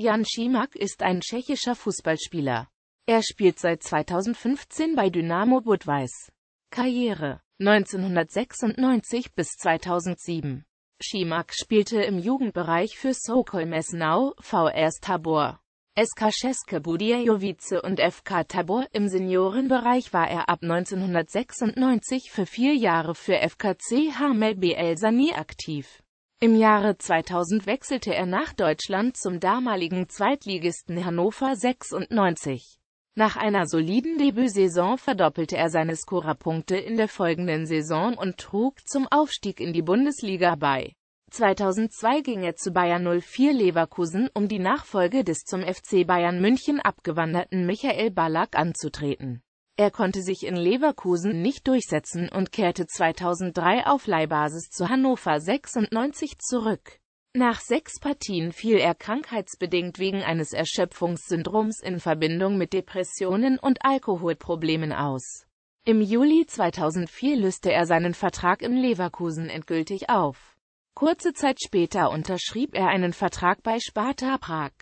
Jan Schimak ist ein tschechischer Fußballspieler. Er spielt seit 2015 bei Dynamo Budweis. Karriere 1996 bis 2007. Schimak spielte im Jugendbereich für Sokol Mesnau, VRS Tabor, SK Šeske Budějovice und FK Tabor. Im Seniorenbereich war er ab 1996 für vier Jahre für FKC Hamel BL Sani aktiv. Im Jahre 2000 wechselte er nach Deutschland zum damaligen Zweitligisten Hannover 96. Nach einer soliden Debütsaison verdoppelte er seine Scorerpunkte in der folgenden Saison und trug zum Aufstieg in die Bundesliga bei. 2002 ging er zu Bayern 04 Leverkusen, um die Nachfolge des zum FC Bayern München abgewanderten Michael Ballack anzutreten. Er konnte sich in Leverkusen nicht durchsetzen und kehrte 2003 auf Leihbasis zu Hannover 96 zurück. Nach sechs Partien fiel er krankheitsbedingt wegen eines Erschöpfungssyndroms in Verbindung mit Depressionen und Alkoholproblemen aus. Im Juli 2004 löste er seinen Vertrag in Leverkusen endgültig auf. Kurze Zeit später unterschrieb er einen Vertrag bei Sparta Prag.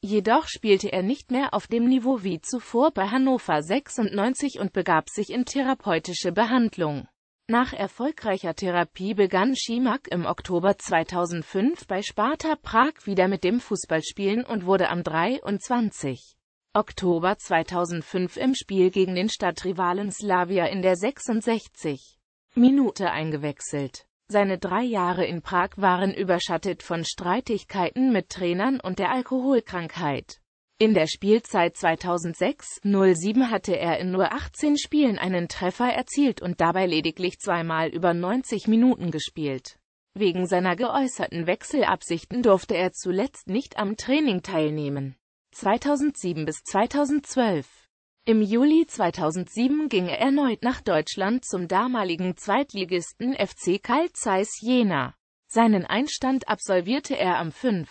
Jedoch spielte er nicht mehr auf dem Niveau wie zuvor bei Hannover 96 und begab sich in therapeutische Behandlung. Nach erfolgreicher Therapie begann Schimak im Oktober 2005 bei Sparta Prag wieder mit dem Fußballspielen und wurde am 23. Oktober 2005 im Spiel gegen den Stadtrivalen Slavia in der 66. Minute eingewechselt. Seine drei Jahre in Prag waren überschattet von Streitigkeiten mit Trainern und der Alkoholkrankheit. In der Spielzeit 2006-07 hatte er in nur 18 Spielen einen Treffer erzielt und dabei lediglich zweimal über 90 Minuten gespielt. Wegen seiner geäußerten Wechselabsichten durfte er zuletzt nicht am Training teilnehmen. 2007 bis 2012 im Juli 2007 ging er erneut nach Deutschland zum damaligen Zweitligisten FC Carl Zeiss Jena. Seinen Einstand absolvierte er am 5.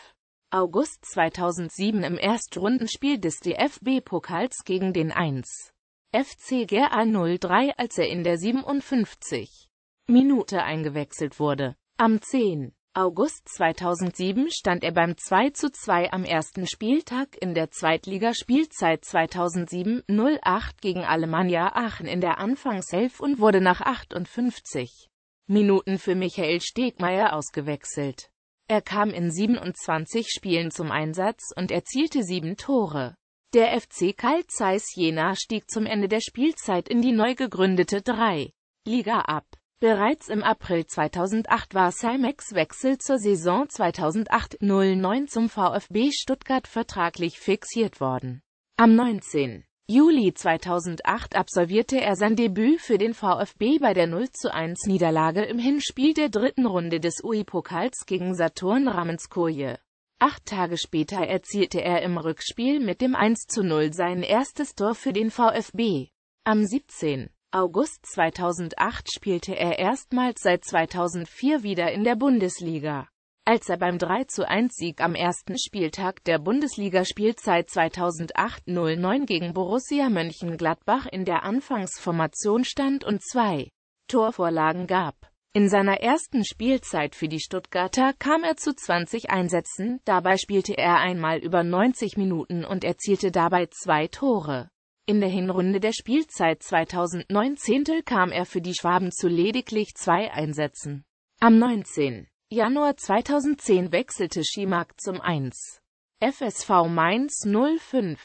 August 2007 im Erstrundenspiel des DFB-Pokals gegen den 1. FC Gera 03, als er in der 57. Minute eingewechselt wurde. Am 10. August 2007 stand er beim 2 zu 2 am ersten Spieltag in der Zweitligaspielzeit 2007-08 gegen Alemannia Aachen in der Anfangself und wurde nach 58 Minuten für Michael Stegmeier ausgewechselt. Er kam in 27 Spielen zum Einsatz und erzielte sieben Tore. Der FC Karl Zeiss Jena stieg zum Ende der Spielzeit in die neu gegründete 3. Liga ab. Bereits im April 2008 war Cymex Wechsel zur Saison 2008-09 zum VfB Stuttgart vertraglich fixiert worden. Am 19. Juli 2008 absolvierte er sein Debüt für den VfB bei der 0 1 Niederlage im Hinspiel der dritten Runde des UI-Pokals e gegen Saturn Ramenskoje. Acht Tage später erzielte er im Rückspiel mit dem 1-0 sein erstes Tor für den VfB. Am 17. August 2008 spielte er erstmals seit 2004 wieder in der Bundesliga. Als er beim 3-1-Sieg am ersten Spieltag der Bundesligaspielzeit 2008-09 gegen Borussia Mönchengladbach in der Anfangsformation stand und zwei Torvorlagen gab. In seiner ersten Spielzeit für die Stuttgarter kam er zu 20 Einsätzen, dabei spielte er einmal über 90 Minuten und erzielte dabei zwei Tore. In der Hinrunde der Spielzeit 2019 kam er für die Schwaben zu lediglich zwei Einsätzen. Am 19. Januar 2010 wechselte Schimak zum 1. FSV Mainz 05.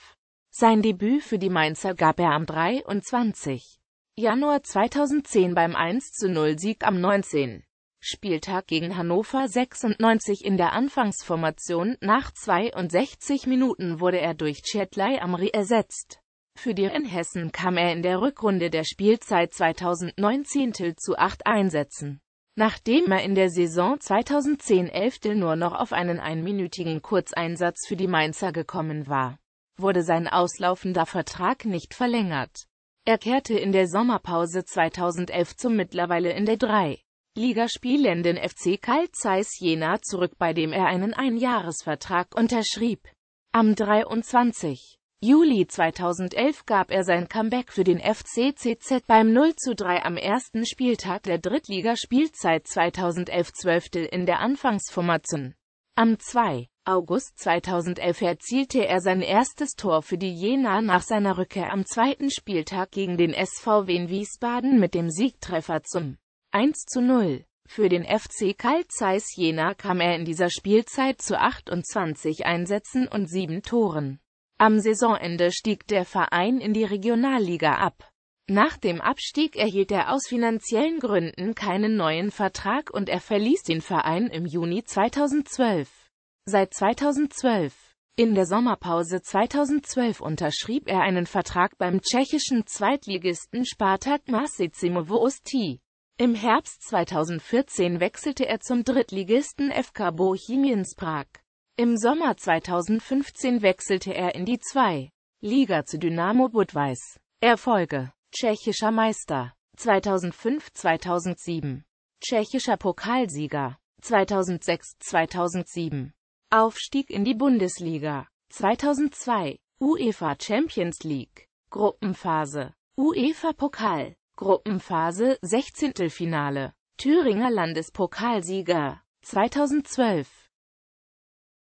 Sein Debüt für die Mainzer gab er am 23. Januar 2010 beim 1 zu 0 Sieg am 19. Spieltag gegen Hannover 96 in der Anfangsformation. Nach 62 Minuten wurde er durch Chetley Amri ersetzt. Für die in Hessen kam er in der Rückrunde der Spielzeit 2019 zu acht Einsätzen. Nachdem er in der Saison 2010-11 nur noch auf einen einminütigen Kurzeinsatz für die Mainzer gekommen war, wurde sein auslaufender Vertrag nicht verlängert. Er kehrte in der Sommerpause 2011 zum mittlerweile in der 3. Liga spielenden FC Karl Zeiss Jena zurück, bei dem er einen Einjahresvertrag unterschrieb. Am 23. Juli 2011 gab er sein Comeback für den FCCZ beim 0 zu 3 am ersten Spieltag der Drittligaspielzeit 2011-12 in der Anfangsformation. Am 2. August 2011 erzielte er sein erstes Tor für die Jena nach seiner Rückkehr am zweiten Spieltag gegen den SVW in Wiesbaden mit dem Siegtreffer zum 1 zu 0. Für den FC Carl Zeiss Jena kam er in dieser Spielzeit zu 28 Einsätzen und 7 Toren. Am Saisonende stieg der Verein in die Regionalliga ab. Nach dem Abstieg erhielt er aus finanziellen Gründen keinen neuen Vertrag und er verließ den Verein im Juni 2012. Seit 2012. In der Sommerpause 2012 unterschrieb er einen Vertrag beim tschechischen Zweitligisten Spartak Masicimovo Usti. Im Herbst 2014 wechselte er zum Drittligisten FK Bohemians Prag. Im Sommer 2015 wechselte er in die 2. Liga zu Dynamo Budweis. Erfolge Tschechischer Meister 2005-2007 Tschechischer Pokalsieger 2006-2007 Aufstieg in die Bundesliga 2002 UEFA Champions League Gruppenphase UEFA Pokal Gruppenphase 16. Finale. Thüringer Landespokalsieger 2012